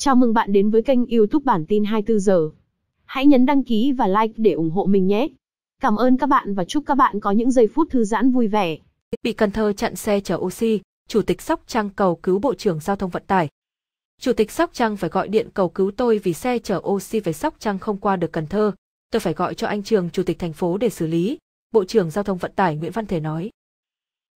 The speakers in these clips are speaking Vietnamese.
Chào mừng bạn đến với kênh YouTube bản tin 24 giờ. Hãy nhấn đăng ký và like để ủng hộ mình nhé. Cảm ơn các bạn và chúc các bạn có những giây phút thư giãn vui vẻ. Bị Cần Thơ chặn xe chở oxy, Chủ tịch Sóc Trăng cầu cứu Bộ trưởng Giao thông Vận tải. Chủ tịch Sóc Trăng phải gọi điện cầu cứu tôi vì xe chở oxy về Sóc Trăng không qua được Cần Thơ. Tôi phải gọi cho anh Trường Chủ tịch thành phố để xử lý, Bộ trưởng Giao thông Vận tải Nguyễn Văn Thể nói.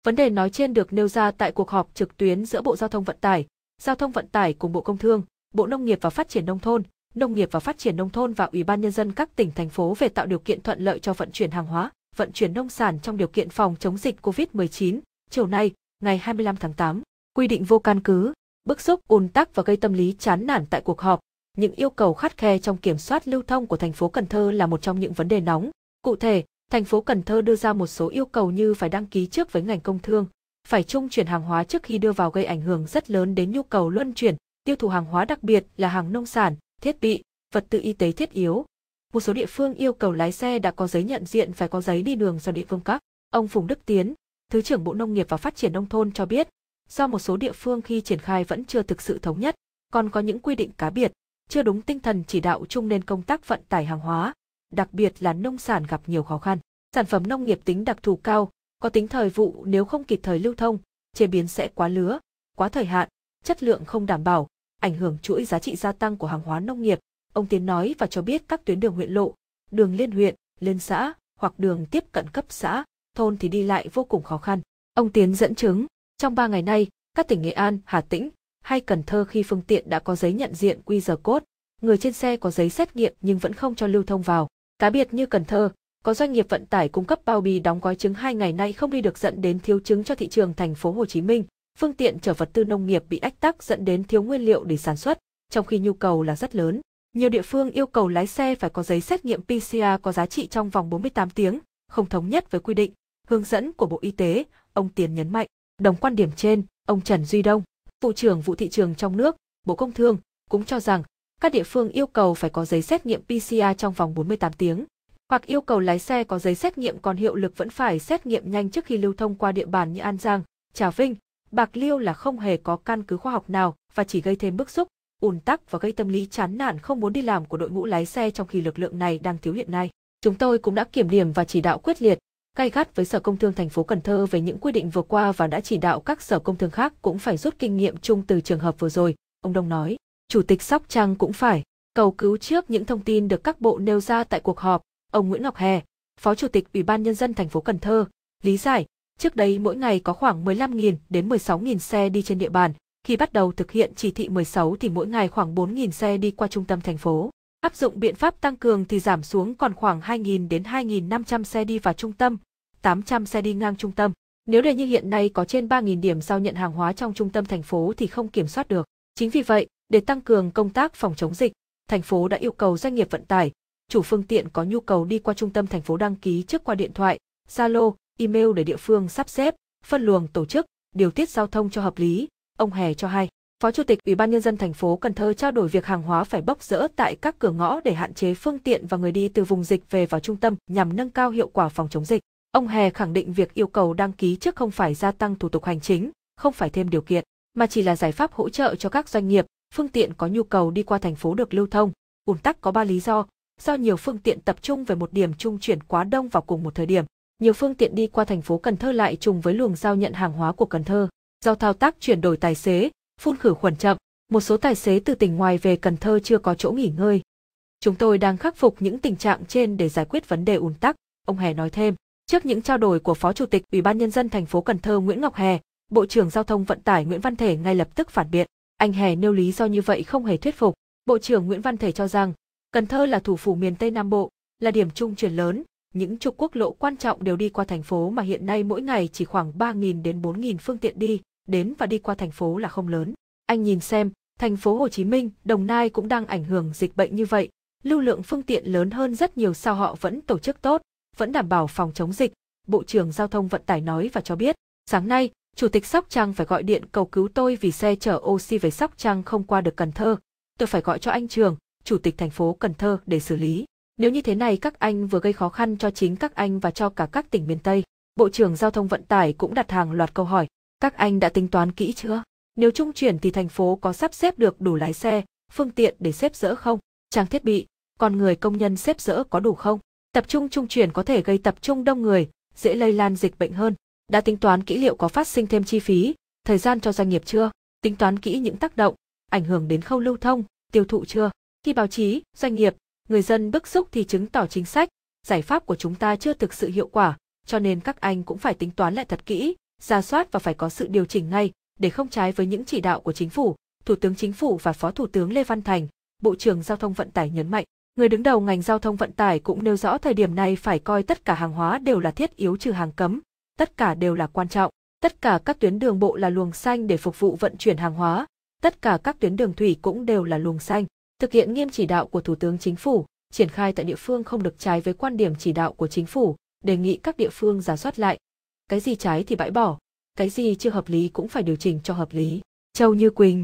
Vấn đề nói trên được nêu ra tại cuộc họp trực tuyến giữa Bộ Giao thông Vận tải, Giao thông Vận tải cùng Bộ Công Thương, Bộ Nông nghiệp và Phát triển Nông thôn, Nông nghiệp và Phát triển Nông thôn và Ủy ban Nhân dân các tỉnh thành phố về tạo điều kiện thuận lợi cho vận chuyển hàng hóa, vận chuyển nông sản trong điều kiện phòng chống dịch COVID-19, chiều nay, ngày 25 tháng 8, quy định vô căn cứ, bức xúc ùn tắc và gây tâm lý chán nản tại cuộc họp. Những yêu cầu khắt khe trong kiểm soát lưu thông của thành phố Cần Thơ là một trong những vấn đề nóng. Cụ thể, thành phố Cần Thơ đưa ra một số yêu cầu như phải đăng ký trước với ngành công thương, phải trung chuyển hàng hóa trước khi đưa vào gây ảnh hưởng rất lớn đến nhu cầu luân chuyển, tiêu thụ hàng hóa đặc biệt là hàng nông sản, thiết bị, vật tư y tế thiết yếu. Một số địa phương yêu cầu lái xe đã có giấy nhận diện phải có giấy đi đường do địa phương cấp. Ông Phùng Đức Tiến, Thứ trưởng Bộ Nông nghiệp và Phát triển Nông thôn cho biết, do một số địa phương khi triển khai vẫn chưa thực sự thống nhất, còn có những quy định cá biệt, chưa đúng tinh thần chỉ đạo chung nên công tác vận tải hàng hóa, đặc biệt là nông sản gặp nhiều khó khăn. Sản phẩm nông nghiệp tính đặc thù cao, có tính thời vụ nếu không kịp thời lưu thông, chế biến sẽ quá lứa, quá thời hạn, chất lượng không đảm bảo, ảnh hưởng chuỗi giá trị gia tăng của hàng hóa nông nghiệp, ông Tiến nói và cho biết các tuyến đường huyện lộ, đường liên huyện, liên xã hoặc đường tiếp cận cấp xã, thôn thì đi lại vô cùng khó khăn. Ông Tiến dẫn chứng, trong 3 ngày nay, các tỉnh Nghệ An, Hà Tĩnh hay Cần Thơ khi phương tiện đã có giấy nhận diện QR code, người trên xe có giấy xét nghiệm nhưng vẫn không cho lưu thông vào. Cá biệt như Cần Thơ, có doanh nghiệp vận tải cung cấp bao bì đóng gói trứng hai ngày nay không đi được dẫn đến thiếu trứng cho thị trường thành phố Hồ Chí Minh phương tiện chở vật tư nông nghiệp bị ách tắc dẫn đến thiếu nguyên liệu để sản xuất, trong khi nhu cầu là rất lớn. Nhiều địa phương yêu cầu lái xe phải có giấy xét nghiệm PCR có giá trị trong vòng 48 tiếng, không thống nhất với quy định, hướng dẫn của Bộ Y tế, ông Tiến nhấn mạnh. Đồng quan điểm trên, ông Trần Duy Đông, vụ trưởng vụ thị trường trong nước, Bộ Công Thương, cũng cho rằng các địa phương yêu cầu phải có giấy xét nghiệm PCR trong vòng 48 tiếng, hoặc yêu cầu lái xe có giấy xét nghiệm còn hiệu lực vẫn phải xét nghiệm nhanh trước khi lưu thông qua địa bàn như An Giang, Trà Vinh, Bạc Liêu là không hề có căn cứ khoa học nào và chỉ gây thêm bức xúc, ùn tắc và gây tâm lý chán nản không muốn đi làm của đội ngũ lái xe trong khi lực lượng này đang thiếu hiện nay. Chúng tôi cũng đã kiểm điểm và chỉ đạo quyết liệt, gay gắt với Sở Công Thương thành phố Cần Thơ về những quy định vừa qua và đã chỉ đạo các sở công thương khác cũng phải rút kinh nghiệm chung từ trường hợp vừa rồi, ông Đông nói. Chủ tịch Sóc Trăng cũng phải cầu cứu trước những thông tin được các bộ nêu ra tại cuộc họp, ông Nguyễn Ngọc Hè, Phó Chủ tịch Ủy ban nhân dân thành phố Cần Thơ, lý giải Trước đây mỗi ngày có khoảng 15.000 đến 16.000 xe đi trên địa bàn, khi bắt đầu thực hiện chỉ thị 16 thì mỗi ngày khoảng 4.000 xe đi qua trung tâm thành phố. Áp dụng biện pháp tăng cường thì giảm xuống còn khoảng 2.000 đến 2.500 xe đi vào trung tâm, 800 xe đi ngang trung tâm. Nếu để như hiện nay có trên 3.000 điểm giao nhận hàng hóa trong trung tâm thành phố thì không kiểm soát được. Chính vì vậy, để tăng cường công tác phòng chống dịch, thành phố đã yêu cầu doanh nghiệp vận tải, chủ phương tiện có nhu cầu đi qua trung tâm thành phố đăng ký trước qua điện thoại, Zalo, email để địa phương sắp xếp, phân luồng tổ chức, điều tiết giao thông cho hợp lý, ông Hè cho hay. Phó Chủ tịch Ủy ban Nhân dân thành phố Cần Thơ trao đổi việc hàng hóa phải bốc rỡ tại các cửa ngõ để hạn chế phương tiện và người đi từ vùng dịch về vào trung tâm nhằm nâng cao hiệu quả phòng chống dịch. Ông Hè khẳng định việc yêu cầu đăng ký trước không phải gia tăng thủ tục hành chính, không phải thêm điều kiện, mà chỉ là giải pháp hỗ trợ cho các doanh nghiệp, phương tiện có nhu cầu đi qua thành phố được lưu thông. Ùn tắc có 3 lý do, do nhiều phương tiện tập trung về một điểm trung chuyển quá đông vào cùng một thời điểm, nhiều phương tiện đi qua thành phố Cần Thơ lại trùng với luồng giao nhận hàng hóa của Cần Thơ. Do thao tác chuyển đổi tài xế, phun khử khuẩn chậm, một số tài xế từ tỉnh ngoài về Cần Thơ chưa có chỗ nghỉ ngơi. Chúng tôi đang khắc phục những tình trạng trên để giải quyết vấn đề ùn tắc, ông Hè nói thêm. Trước những trao đổi của Phó Chủ tịch Ủy ban nhân dân thành phố Cần Thơ Nguyễn Ngọc Hè, Bộ trưởng Giao thông Vận tải Nguyễn Văn Thể ngay lập tức phản biện. Anh Hè nêu lý do như vậy không hề thuyết phục. Bộ trưởng Nguyễn Văn Thể cho rằng, Cần Thơ là thủ phủ miền Tây Nam Bộ, là điểm trung chuyển lớn, những trục quốc lộ quan trọng đều đi qua thành phố mà hiện nay mỗi ngày chỉ khoảng 3.000 đến 4.000 phương tiện đi, đến và đi qua thành phố là không lớn. Anh nhìn xem, thành phố Hồ Chí Minh, Đồng Nai cũng đang ảnh hưởng dịch bệnh như vậy, lưu lượng phương tiện lớn hơn rất nhiều sao họ vẫn tổ chức tốt, vẫn đảm bảo phòng chống dịch, Bộ trưởng Giao thông Vận tải nói và cho biết. Sáng nay, Chủ tịch Sóc Trăng phải gọi điện cầu cứu tôi vì xe chở oxy về Sóc Trăng không qua được Cần Thơ. Tôi phải gọi cho anh Trường, Chủ tịch thành phố Cần Thơ để xử lý. Nếu như thế này các anh vừa gây khó khăn cho chính các anh và cho cả các tỉnh miền Tây. Bộ trưởng Giao thông Vận tải cũng đặt hàng loạt câu hỏi, các anh đã tính toán kỹ chưa? Nếu trung chuyển thì thành phố có sắp xếp được đủ lái xe, phương tiện để xếp dỡ không? Trang thiết bị, con người công nhân xếp dỡ có đủ không? Tập trung trung chuyển có thể gây tập trung đông người, dễ lây lan dịch bệnh hơn. Đã tính toán kỹ liệu có phát sinh thêm chi phí, thời gian cho doanh nghiệp chưa? Tính toán kỹ những tác động, ảnh hưởng đến khâu lưu thông, tiêu thụ chưa? Khi báo chí, doanh nghiệp, người dân bức xúc thì chứng tỏ chính sách, giải pháp của chúng ta chưa thực sự hiệu quả, cho nên các anh cũng phải tính toán lại thật kỹ, ra soát và phải có sự điều chỉnh ngay, để không trái với những chỉ đạo của chính phủ, Thủ tướng Chính phủ và Phó Thủ tướng Lê Văn Thành, Bộ trưởng Giao thông Vận tải nhấn mạnh. Người đứng đầu ngành giao thông vận tải cũng nêu rõ thời điểm này phải coi tất cả hàng hóa đều là thiết yếu trừ hàng cấm, tất cả đều là quan trọng, tất cả các tuyến đường bộ là luồng xanh để phục vụ vận chuyển hàng hóa, tất cả các tuyến đường thủy cũng đều là luồng xanh thực hiện nghiêm chỉ đạo của Thủ tướng Chính phủ, triển khai tại địa phương không được trái với quan điểm chỉ đạo của Chính phủ, đề nghị các địa phương giả soát lại. Cái gì trái thì bãi bỏ, cái gì chưa hợp lý cũng phải điều chỉnh cho hợp lý. Châu Như Quỳnh,